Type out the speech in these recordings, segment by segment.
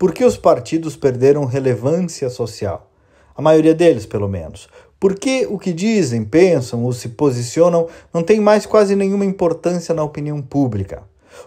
Por que os partidos perderam relevância social? A maioria deles, pelo menos. Por que o que dizem, pensam ou se posicionam não tem mais quase nenhuma importância na opinião pública?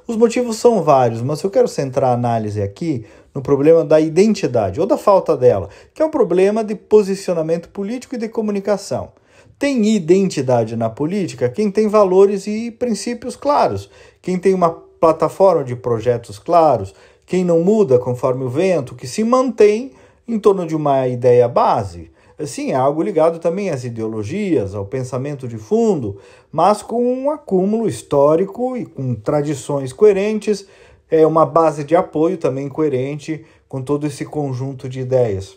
Os motivos são vários, mas eu quero centrar a análise aqui no problema da identidade ou da falta dela, que é um problema de posicionamento político e de comunicação. Tem identidade na política quem tem valores e princípios claros, quem tem uma plataforma de projetos claros, quem não muda conforme o vento, que se mantém em torno de uma ideia base. Sim, é algo ligado também às ideologias, ao pensamento de fundo, mas com um acúmulo histórico e com tradições coerentes, é uma base de apoio também coerente com todo esse conjunto de ideias.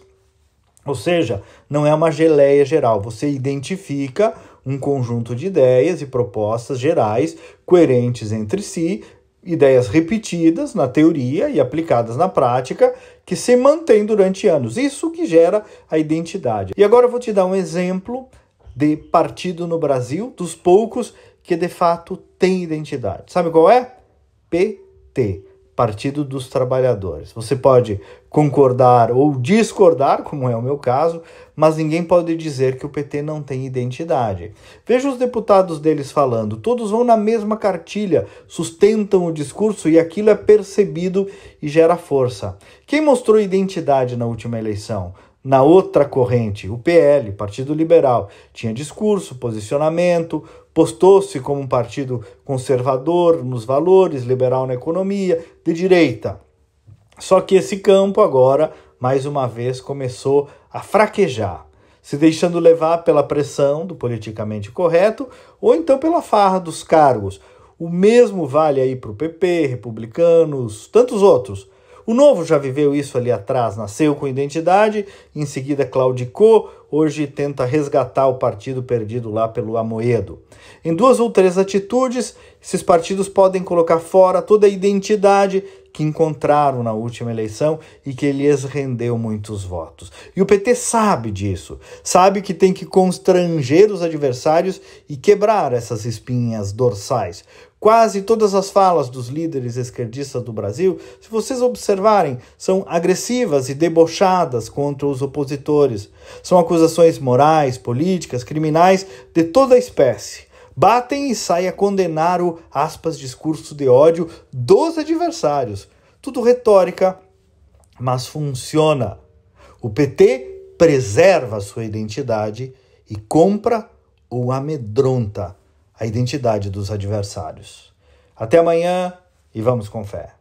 Ou seja, não é uma geleia geral, você identifica um conjunto de ideias e propostas gerais coerentes entre si ideias repetidas na teoria e aplicadas na prática que se mantém durante anos. Isso que gera a identidade. E agora eu vou te dar um exemplo de partido no Brasil, dos poucos que de fato tem identidade. Sabe qual é? PT. Partido dos Trabalhadores. Você pode concordar ou discordar, como é o meu caso, mas ninguém pode dizer que o PT não tem identidade. Veja os deputados deles falando, todos vão na mesma cartilha, sustentam o discurso e aquilo é percebido e gera força. Quem mostrou identidade na última eleição? na outra corrente, o PL, Partido Liberal, tinha discurso, posicionamento, postou-se como um partido conservador nos valores, liberal na economia, de direita. Só que esse campo agora, mais uma vez, começou a fraquejar, se deixando levar pela pressão do politicamente correto ou então pela farra dos cargos. O mesmo vale aí para o PP, republicanos, tantos outros. O novo já viveu isso ali atrás, nasceu com identidade, em seguida claudicou, hoje tenta resgatar o partido perdido lá pelo Amoedo. Em duas ou três atitudes, esses partidos podem colocar fora toda a identidade que encontraram na última eleição e que lhes rendeu muitos votos. E o PT sabe disso, sabe que tem que constranger os adversários e quebrar essas espinhas dorsais, Quase todas as falas dos líderes esquerdistas do Brasil, se vocês observarem, são agressivas e debochadas contra os opositores. São acusações morais, políticas, criminais de toda espécie. Batem e saem a condenar o aspas, discurso de ódio dos adversários. Tudo retórica, mas funciona. O PT preserva sua identidade e compra ou amedronta a identidade dos adversários. Até amanhã e vamos com fé.